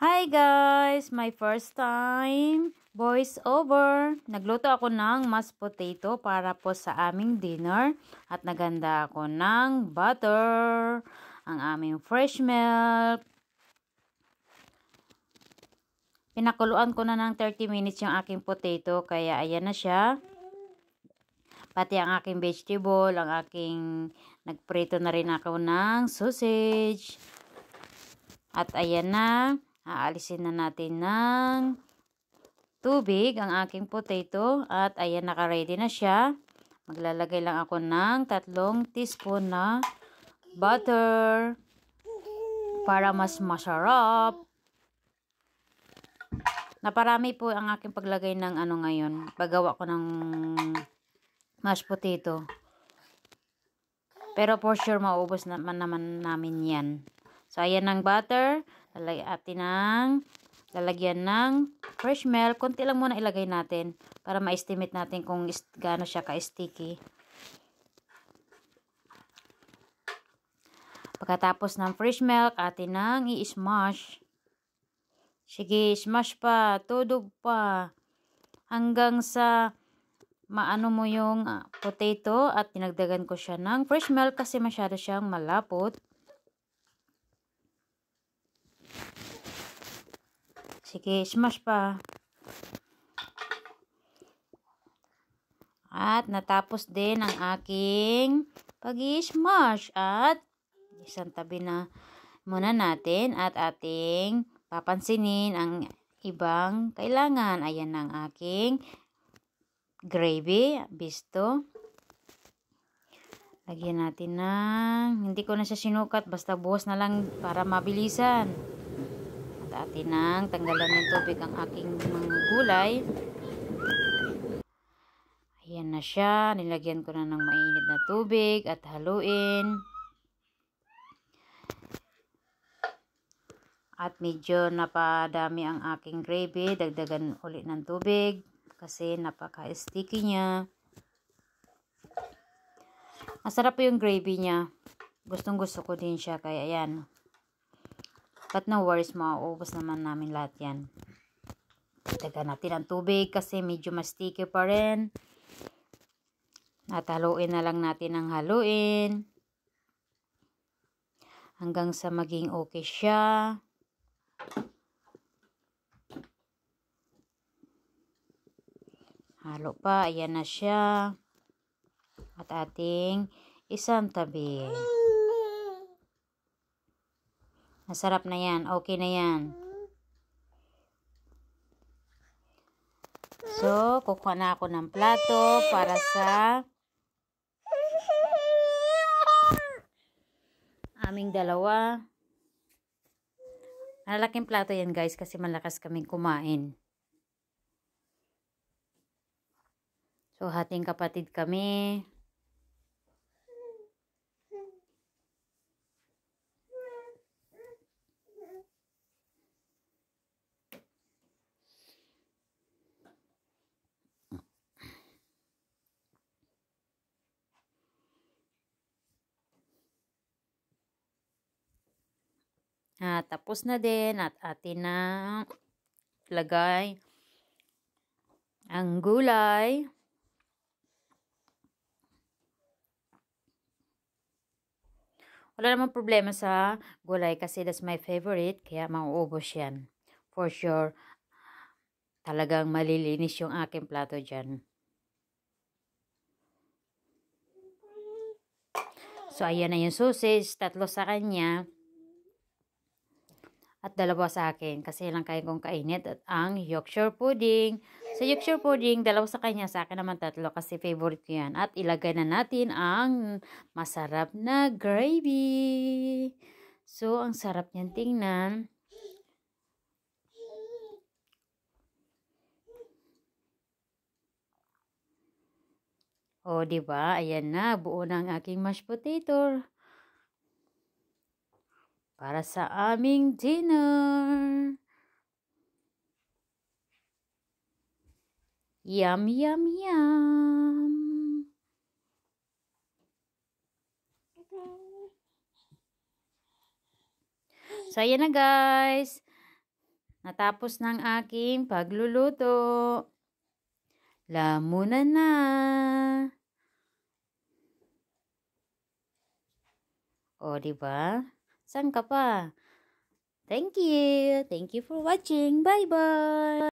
Hi guys! My first time voice over. Nagluto ako ng mashed potato para po sa aming dinner at naganda ako ng butter, ang aming fresh milk. Pinakuluan ko na ng 30 minutes yung aking potato kaya ayan na siya. Pati ang aking vegetable, ang aking nagprito na rin ako ng sausage. At ayan na. Aalisin na natin ng tubig ang aking potato at ayan nakaready na siya. Maglalagay lang ako ng tatlong teaspoon na butter para mas masarap. Naparami po ang aking paglagay ng ano ngayon. Paggawa ko ng mashed potato. Pero for sure, maubos naman naman namin yan. So, ayan ang butter. Lalagyan natin ng lalagyan ng fresh milk. Konti lang muna ilagay natin para ma-estimate natin kung gaano siya ka-sticky. Pagkatapos ng fresh milk, atin nang i-smash. Sige, smash pa, tudog pa. Hanggang sa maano mo yung ah, potato at tinagdagan ko siya ng fresh milk kasi masyado siyang malapot. Sige, smash pa. At natapos din ang aking pag-smash. At isang tabi na muna natin at ating papansinin ang ibang kailangan. Ayan ang aking gravy, bisto. Lagyan natin ng, hindi ko na siya sinukat, basta buhos na lang para mabilisan at atin ang tanggalan ng tubig ang aking mga gulay. Ayan na siya. Nilagyan ko na ng mainit na tubig at haluin. At medyo napadami ang aking gravy. Dagdagan ulit ng tubig kasi napaka-sticky niya. Masarap po yung gravy niya. Gustong gusto ko din siya. Kaya ayan. But no worries, mauubos naman namin lahat yan. Taga natin ang tubig kasi medyo mas sticky pa rin. At haluin na lang natin ang haluin. Hanggang sa maging okay siya. Halo pa, ayan na siya. At ating isang tabi. Mm. Masarap na yan. Okay na yan. So, kukuha na ako ng plato para sa aming dalawa. Malalaking plato yan guys kasi malakas kaming kumain. So, hating kapatid kami. Ah, tapos na din at atin na lagay ang gulay. Wala namang problema sa gulay kasi that's my favorite kaya mauubos yan. For sure, talagang malilinis yung aking plato dyan. So, ayan na yung sausage. Tatlo sa kanya at dalawa sa akin kasi lang kain kong kainit at ang Yorkshire pudding. Sa Yorkshire pudding, dalawa sa kanya, sa akin naman tatlo kasi favorite ko yan. At ilagay na natin ang masarap na gravy. So, ang sarap niyan tingnan. O, oh, di ba? Ayan na, buo na ang aking mashed potato para sa aming dinner. Yum, yum, yum. So, ayan na guys. Natapos ng aking pagluluto. Lamunan na. O, diba? ba? Saan ka pa? Thank you. Thank you for watching. Bye-bye.